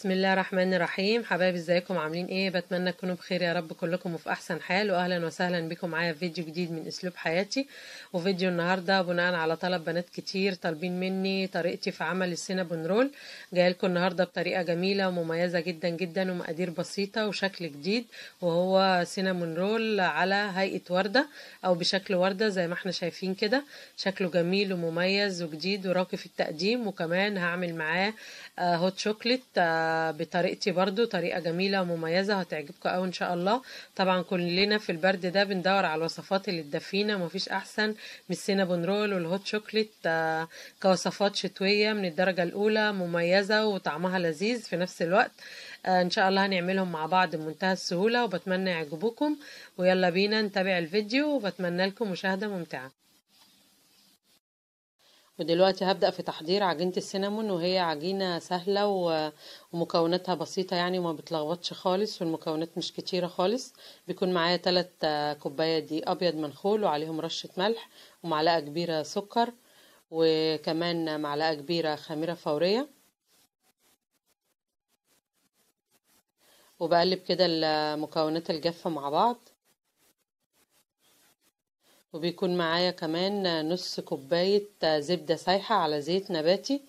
بسم الله الرحمن الرحيم حبايبي ازيكم عاملين ايه بتمنى تكونوا بخير يا رب كلكم وفي احسن حال واهلا وسهلا بكم معايا في فيديو جديد من اسلوب حياتي وفيديو النهارده بناء على طلب بنات كتير طالبين مني طريقتي في عمل السينابون رول جايه لكم النهارده بطريقه جميله ومميزه جدا جدا ومقادير بسيطه وشكل جديد وهو سينابون رول على هيئه ورده او بشكل ورده زي ما احنا شايفين كده شكله جميل ومميز وجديد وراقي في التقديم وكمان هعمل معاه هوت آه، شوكليت بطريقتي برضو طريقة جميلة ومميزة هتعجبكم قوي ان شاء الله طبعا كلنا في البرد ده بندور على الوصفات اللي تدفينا مفيش احسن من السينابون رول والهوت شوكليت آه، كوصفات شتوية من الدرجة الاولى مميزة وطعمها لذيذ في نفس الوقت آه، ان شاء الله هنعملهم مع بعض بمنتهى السهولة وبتمنى يعجبوكم ويلا بينا نتابع الفيديو وبتمنى لكم مشاهدة ممتعة ودلوقتي هبدأ في تحضير عجينة السينامون وهي عجينة سهلة ومكوناتها بسيطة يعني وما بتلخبطش خالص والمكونات مش كتيرة خالص بيكون معايا تلات آه، كوباية دي أبيض منخول وعليهم رشة ملح ومعلقة كبيرة سكر وكمان معلقة كبيرة خميرة فورية وبقلب كده المكونات الجافة مع بعض وبيكون معايا كمان نص كوباية زبدة سايحة على زيت نباتي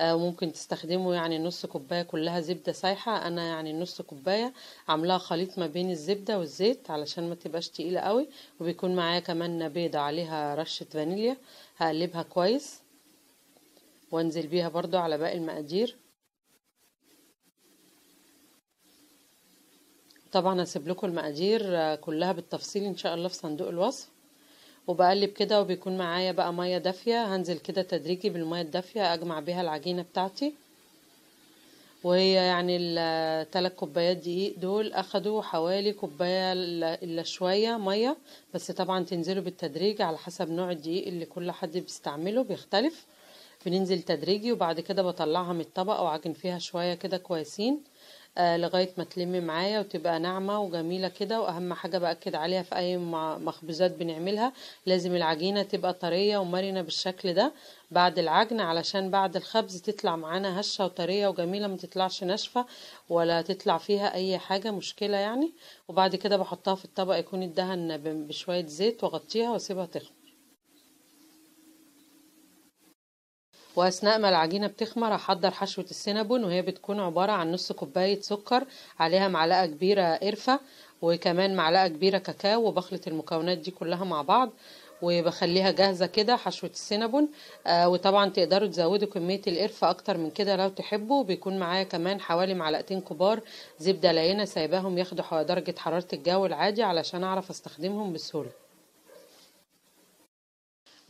آه، ممكن تستخدموا يعني نص كوباية كلها زبدة سايحة أنا يعني نص كوباية عاملاها خليط ما بين الزبدة والزيت علشان ما تبقاش تقيلة قوي وبيكون معايا كمان بيضة عليها رشة فانيليا هقلبها كويس وانزل بيها برضو على باقي المقادير طبعا هسيب لكم المقادير كلها بالتفصيل ان شاء الله في صندوق الوصف وبقلب كده وبيكون معايا بقى ميه دافيه هنزل كده تدريجي بالميه الدافيه اجمع بيها العجينه بتاعتي وهي يعني التلات كوبايات دقيق دول اخدوا حوالي كوبايه الا شويه ميه بس طبعا تنزلوا بالتدريج على حسب نوع الدقيق اللي كل حد بيستعمله بيختلف بننزل تدريجي وبعد كده بطلعها من الطبق وعجن فيها شويه كده كويسين آه، لغاية ما تلم معايا وتبقى ناعمة وجميلة كده وأهم حاجة بأكد عليها في أي مخبوزات بنعملها لازم العجينة تبقى طرية ومرنة بالشكل ده بعد العجن علشان بعد الخبز تطلع معانا هشة وطرية وجميلة ما تطلعش ناشفة ولا تطلع فيها أي حاجة مشكلة يعني وبعد كده بحطها في الطبق يكون الدهن بشوية زيت وأغطيها وأسيبها تخمر واثناء ما العجينه بتخمر احضر حشوه السينابون وهي بتكون عباره عن نص كوبايه سكر عليها معلقه كبيره قرفه وكمان معلقه كبيره كاكاو وبخلط المكونات دي كلها مع بعض وبخليها جاهزه كده حشوه السينابون آه وطبعا تقدروا تزودوا كميه القرفه اكتر من كده لو تحبوا بيكون معايا كمان حوالي معلقتين كبار زبده لينه سايباهم ياخدوا درجه حراره الجو العادي علشان اعرف استخدمهم بسهوله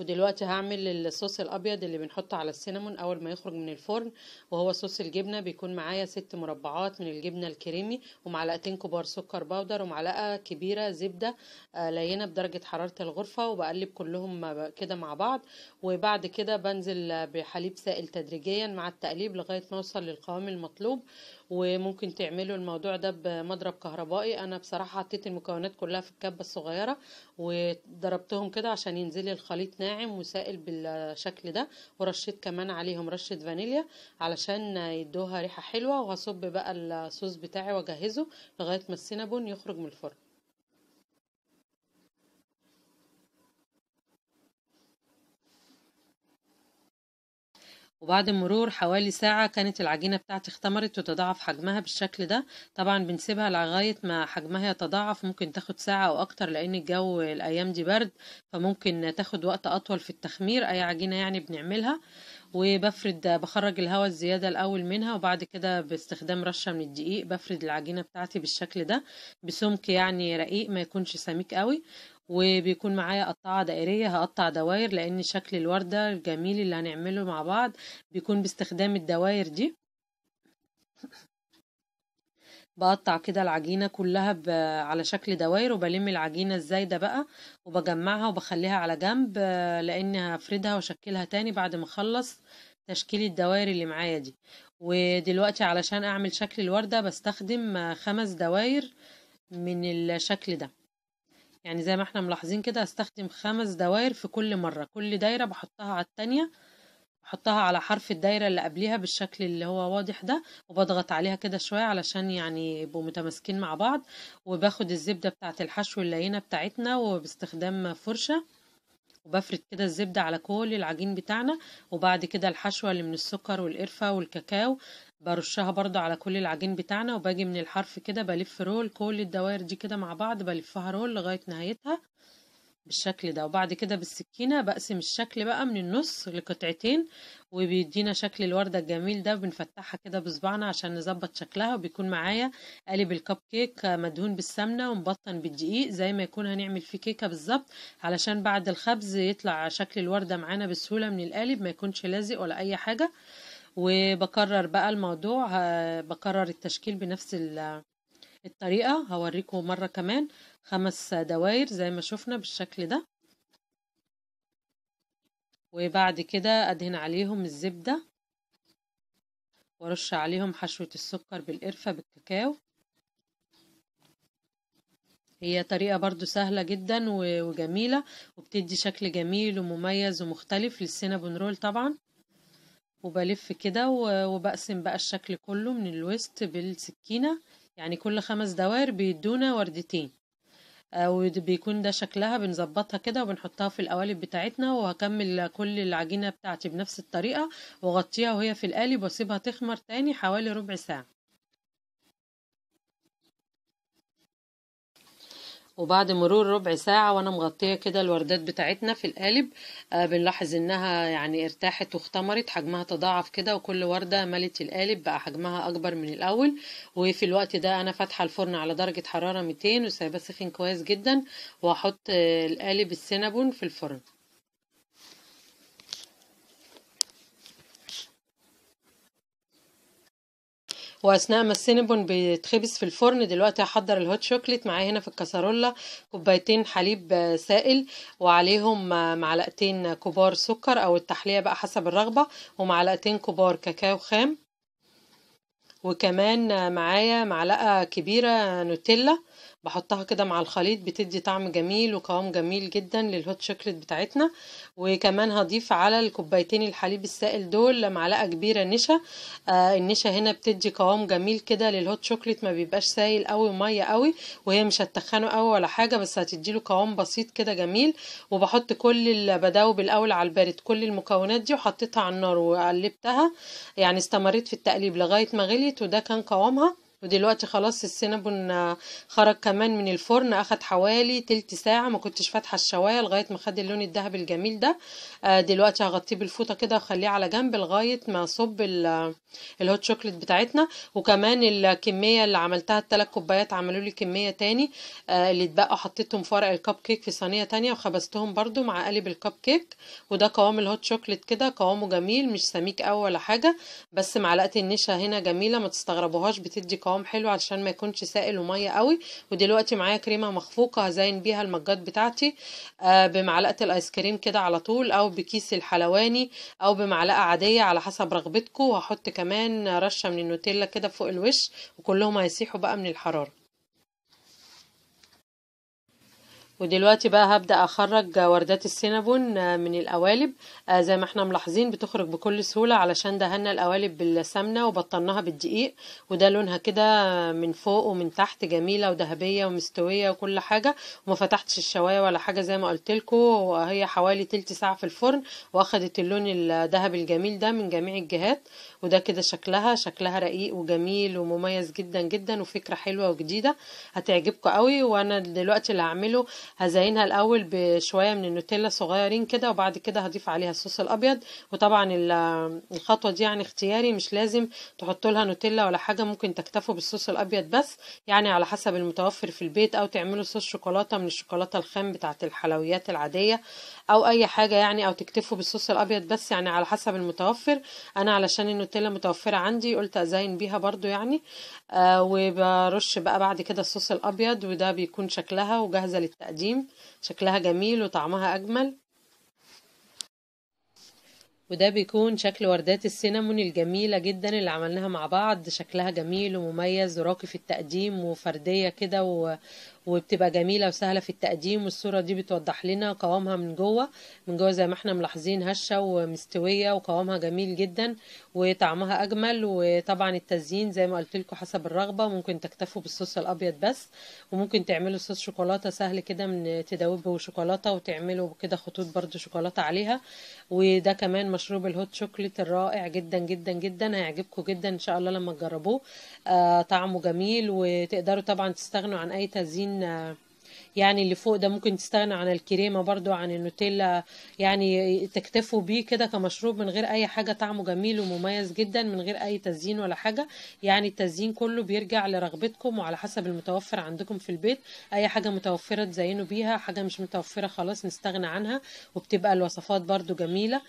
ودلوقتي هعمل الصوص الابيض اللي بنحطه على السينامون اول ما يخرج من الفرن وهو صوص الجبنه بيكون معايا ست مربعات من الجبنه الكريمي ومعلقتين كبار سكر باودر ومعلقه كبيره زبده آه، لينه بدرجه حراره الغرفه وبقلب كلهم كده مع بعض وبعد كده بنزل بحليب سائل تدريجيا مع التقليب لغايه ما اوصل للقوام المطلوب وممكن تعملوا الموضوع ده بمضرب كهربائي انا بصراحه حطيت المكونات كلها في الكبه الصغيره وضربتهم كده عشان ينزل الخليط ناعم وسائل بالشكل ده ورشيت كمان عليهم رشه فانيليا علشان يدوها ريحه حلوه وهصب بقى الصوص بتاعي واجهزه لغايه ما السينابون يخرج من الفرن وبعد مرور حوالي ساعة كانت العجينة بتاعتي اختمرت وتضاعف حجمها بالشكل ده طبعا بنسيبها لغاية ما حجمها يتضاعف ممكن تاخد ساعة أو أكتر لأن الجو الأيام دي برد فممكن تاخد وقت أطول في التخمير أي عجينة يعني بنعملها وبفرد بخرج الهواء الزيادة الأول منها وبعد كده باستخدام رشة من الدقيق بفرد العجينة بتاعتي بالشكل ده بسمك يعني رقيق ما يكونش سميك قوي وبيكون معايا قطعة دائرية هقطع دواير لأن شكل الوردة الجميل اللي هنعمله مع بعض بيكون باستخدام الدواير دي بقطع كده العجينة كلها ب... على شكل دواير وبلم العجينة الزايدة بقى وبجمعها وبخليها على جنب لأن هفردها واشكلها تاني بعد ما اخلص تشكيل الدواير اللي معايا دي ودلوقتي علشان اعمل شكل الوردة بستخدم خمس دواير من الشكل ده يعني زي ما احنا ملاحظين كده هستخدم خمس دوائر في كل مرة كل دايرة بحطها على التانية بحطها على حرف الدايرة اللي قبلها بالشكل اللي هو واضح ده وبضغط عليها كده شوية علشان يعني يبقوا متماسكين مع بعض وباخد الزبدة بتاعة الحشو اللينة بتاعتنا وباستخدام فرشة وبفرد كده الزبدة على كل العجين بتاعنا وبعد كده الحشوة اللي من السكر والقرفة والكاكاو برشها برضو على كل العجين بتاعنا وباجي من الحرف كده بلف رول كل الدوائر دي كده مع بعض بلفها رول لغاية نهايتها بالشكل ده وبعد كده بالسكينة بقسم الشكل بقى من النص لقطعتين وبيدينا شكل الوردة الجميل ده بنفتحها كده بصبعنا عشان نظبط شكلها وبيكون معايا قالب الكب كيك مدهون بالسمنة ومبطن بالدقيق زي ما يكون هنعمل فيه كيكة بالظبط علشان بعد الخبز يطلع شكل الوردة معانا بسهولة من القالب ما يكونش لازق ولا أي حاجة وبكرر بقى الموضوع آه، بكرر التشكيل بنفس الطريقة هوريكم مرة كمان خمس دواير زي ما شفنا بالشكل ده وبعد كده أدهن عليهم الزبدة وأرش عليهم حشوة السكر بالقرفة بالكاكاو هي طريقة برضو سهلة جدا وجميلة وبتدي شكل جميل ومميز ومختلف للسينابون رول طبعا وبلف كده وبقسم بقى الشكل كله من الوسط بالسكينة يعني كل خمس دوائر بيدونا وردتين آه، وبيكون ده شكلها بنظبطها كده وبنحطها في القوالب بتاعتنا وهكمل كل العجينة بتاعتي بنفس الطريقة واغطيها وهي في القالب واسيبها تخمر تاني حوالي ربع ساعة وبعد مرور ربع ساعة وانا مغطية كده الوردات بتاعتنا في القالب آه بنلاحظ انها يعني ارتاحت واختمرت حجمها تضاعف كده وكل وردة ملت القالب بقى حجمها اكبر من الاول وفي الوقت ده انا فاتحة الفرن على درجة حرارة 200 وسايبه سخن كويس جدا وهحط آه القالب السينابون في الفرن واثناء ما السينبون بيتخبز في الفرن دلوقتي هحضر الهوت شوكليت معايا هنا في الكاسرولة كوبايتين حليب سائل وعليهم معلقتين كبار سكر او التحلية بقى حسب الرغبة ومعلقتين كبار كاكاو خام وكمان معايا معلقة كبيرة نوتيلا بحطها كده مع الخليط بتدي طعم جميل وقوام جميل جدا للهوت شوكليت بتاعتنا وكمان هضيف على الكوبايتين الحليب السائل دول معلقه كبيره نشا آه النشا هنا بتدي قوام جميل كده للهوت شوكليت ما بيبقاش سايل قوي وميه قوي وهي مش هتخنه قوي ولا حاجه بس هتدي له قوام بسيط كده جميل وبحط كل البداوب الاول على البارد كل المكونات دي وحطيتها على النار وقلبتها يعني استمريت في التقليب لغايه ما غليت وده كان قوامها ودلوقتي خلاص السينابون خرج كمان من الفرن اخد حوالي تلت ساعة ما كنتش فاتحة الشواية لغاية ما خد اللون الذهبي الجميل ده آه، دلوقتي هغطيه بالفوطة كده وخليه على جنب لغاية ما اصب الهوت شوكليت بتاعتنا وكمان الكمية اللي عملتها التلات كوبايات عملوا لي كمية تاني آه، اللي اتبقى حطيتهم في ورق الكب كيك في صينية تانية وخبزتهم برضو مع قالب الكب كيك وده قوام الهوت شوكليت كده قوامه جميل مش سميك قوي ولا حاجة بس معلقة النشا هنا جميلة ما تستغربوهاش بتدي قوام حلو عشان ما يكونش سائل وميه قوي ودلوقتي معايا كريمه مخفوقه هزين بيها المجات بتاعتي آه، بمعلقه الايس كريم كده على طول او بكيس الحلواني او بمعلقه عاديه على حسب رغبتكم وهحط كمان رشه من النوتيلا كده فوق الوش وكلهم هيسيحوا بقى من الحراره ودلوقتي بقى هبدأ اخرج وردات السينابون آه، من القوالب آه، زي ما احنا ملاحظين بتخرج بكل سهولة علشان دهنا القوالب بالسمنة وبطلناها بالدقيق وده لونها كده من فوق ومن تحت جميلة وذهبية ومستوية وكل حاجة وما فتحتش الشواية ولا حاجة زي ما قلت وهي حوالي تلت ساعة في الفرن واخدت اللون الذهبي الجميل ده من جميع الجهات وده كده شكلها شكلها رقيق وجميل ومميز جدا جدا وفكرة حلوة وجديدة هتعجبكم قوي وانا دلوقتي اللي هعمله هزينها الاول بشويه من النوتيلا صغيرين كده وبعد كده هضيف عليها الصوص الابيض وطبعا الخطوه دي يعني اختياري مش لازم تحطوا لها نوتيلا ولا حاجه ممكن تكتفوا بالصوص الابيض بس يعني على حسب المتوفر في البيت او تعملوا صوص شوكولاته من الشوكولاته الخام بتاعه الحلويات العاديه او اي حاجه يعني او تكتفوا بالصوص الابيض بس يعني على حسب المتوفر انا علشان النوتيلا متوفره عندي قلت ازين بيها برضو يعني آه وبرش بقى بعد كده الصوص الابيض وده بيكون شكلها وجاهزه للتقديم القديم شكلها جميل وطعمها أجمل وده بيكون شكل وردات السينامون الجميلة جدا اللي عملناها مع بعض شكلها جميل ومميز وراقي في التقديم وفردية كده وبتبقى جميلة وسهلة في التقديم والصورة دي بتوضح لنا قوامها من جوه من جوه زي ما احنا ملاحظين هشة ومستوية وقوامها جميل جدا وطعمها أجمل وطبعا التزيين زي ما قلت لكم حسب الرغبة ممكن تكتفوا بالصوص الأبيض بس وممكن تعملوا صوص شوكولاتة سهل كده من تدوبه شوكولاتة وتعملوا كده خطوط برضو شوكولاتة عليها وده كمان مشروب الهوت شوكليت الرائع جدا جدا جدا هيعجبكم جدا إن شاء الله لما تجربوه آه طعمه جميل وتقدروا طبعا تستغنوا عن أي تزيين كمان يعني اللي فوق ده ممكن تستغنى عن الكريمة برضو عن النوتيلا يعني تكتفوا بيه كده كمشروب من غير أي حاجة طعمه جميل ومميز جدا من غير أي تزيين ولا حاجة يعني التزيين كله بيرجع لرغبتكم وعلى حسب المتوفر عندكم في البيت أي حاجة متوفرة تزينوا بيها حاجة مش متوفرة خلاص نستغنى عنها وبتبقى الوصفات برضو جميلة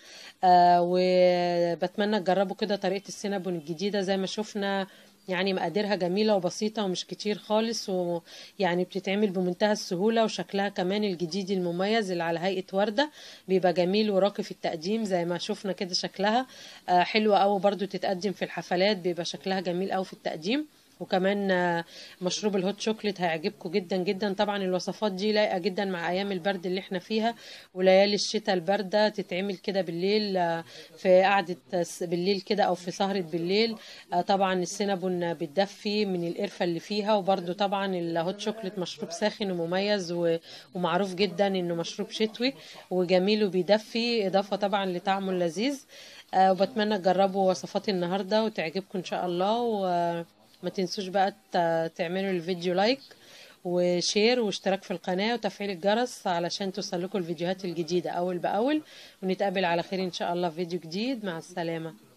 آه وبتمنى تجربوا كده طريقة السينابون الجديدة زي ما شفنا يعني مقاديرها جميلة وبسيطة ومش كتير خالص ويعني بتتعمل بمنتهى السهولة وشكلها كمان الجديد المميز اللي على هيئة وردة بيبقى جميل وراقي في التقديم زي ما شفنا كده شكلها آه، حلوة أوي برضو تتقدم في الحفلات بيبقى شكلها جميل أوي في التقديم وكمان مشروب الهوت شوكليت هيعجبكم جدا جدا طبعا الوصفات دي لايقه جدا مع ايام البرد اللي احنا فيها وليالي الشتاء البارده تتعمل كده بالليل آه، في قعده بالليل كده او في سهره بالليل آه، طبعا السينابون بتدفي من القرفه اللي فيها وبرده طبعا الهوت شوكليت مشروب ساخن ومميز ومعروف جدا انه مشروب شتوي وجميل وبيدفي اضافه طبعا لطعمه اللذيذ آه، وبتمنى تجربوا وصفات النهارده وتعجبكم ان شاء الله و ما تنسوش بقى تعملوا الفيديو لايك وشير واشتراك في القناة وتفعيل الجرس علشان توصل لكم الفيديوهات الجديدة أول بأول ونتقابل على خير إن شاء الله في فيديو جديد مع السلامة